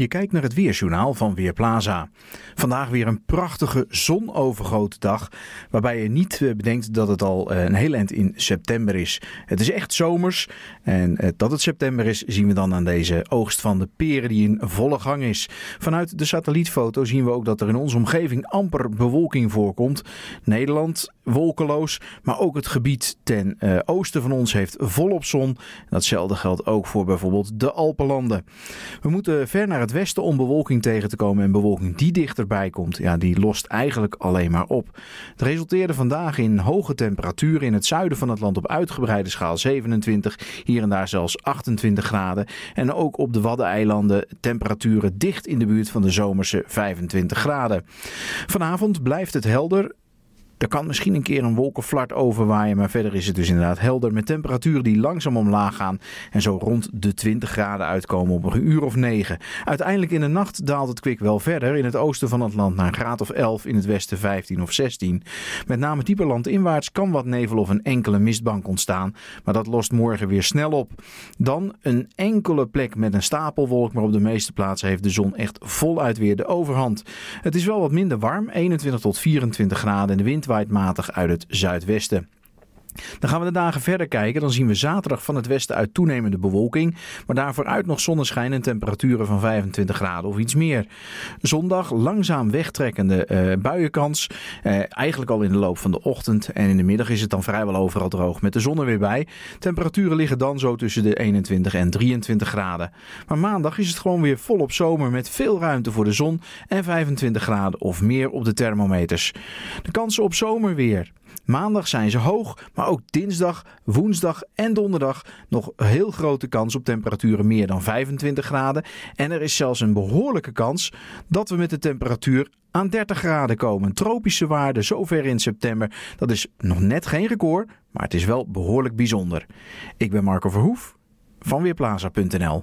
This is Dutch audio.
Je kijkt naar het weerjournaal van Weerplaza. Vandaag weer een prachtige zonovergrote dag, waarbij je niet eh, bedenkt dat het al eh, een heel eind in september is. Het is echt zomers en eh, dat het september is zien we dan aan deze oogst van de peren die in volle gang is. Vanuit de satellietfoto zien we ook dat er in onze omgeving amper bewolking voorkomt. Nederland wolkeloos, maar ook het gebied ten oosten van ons heeft volop zon. datzelfde geldt ook voor bijvoorbeeld de Alpenlanden. We moeten ver naar het het westen om bewolking tegen te komen en bewolking die dichterbij komt, ja, die lost eigenlijk alleen maar op. Het resulteerde vandaag in hoge temperaturen in het zuiden van het land op uitgebreide schaal 27, hier en daar zelfs 28 graden. En ook op de Waddeneilanden temperaturen dicht in de buurt van de zomerse 25 graden. Vanavond blijft het helder, er kan misschien een keer een wolkenflart overwaaien, maar verder is het dus inderdaad helder met temperaturen die langzaam omlaag gaan en zo rond de 20 graden uitkomen op een uur of 9. Uiteindelijk in de nacht daalt het kwik wel verder in het oosten van het land naar een graad of 11, in het westen 15 of 16. Met name dieper landinwaarts kan wat nevel of een enkele mistbank ontstaan, maar dat lost morgen weer snel op. Dan een enkele plek met een stapelwolk, maar op de meeste plaatsen heeft de zon echt voluit weer de overhand. Het is wel wat minder warm, 21 tot 24 graden en de wind waait uit het zuidwesten. Dan gaan we de dagen verder kijken. Dan zien we zaterdag van het westen uit toenemende bewolking. Maar daarvoor uit nog zonneschijn en temperaturen van 25 graden of iets meer. Zondag langzaam wegtrekkende eh, buienkans. Eh, eigenlijk al in de loop van de ochtend. En in de middag is het dan vrijwel overal droog met de zon er weer bij. Temperaturen liggen dan zo tussen de 21 en 23 graden. Maar maandag is het gewoon weer volop zomer met veel ruimte voor de zon. En 25 graden of meer op de thermometers. De kansen op zomerweer. Maandag zijn ze hoog, maar ook dinsdag, woensdag en donderdag nog heel grote kans op temperaturen meer dan 25 graden. En er is zelfs een behoorlijke kans dat we met de temperatuur aan 30 graden komen. Tropische waarden zover in september. Dat is nog net geen record, maar het is wel behoorlijk bijzonder. Ik ben Marco Verhoef van Weerplaza.nl.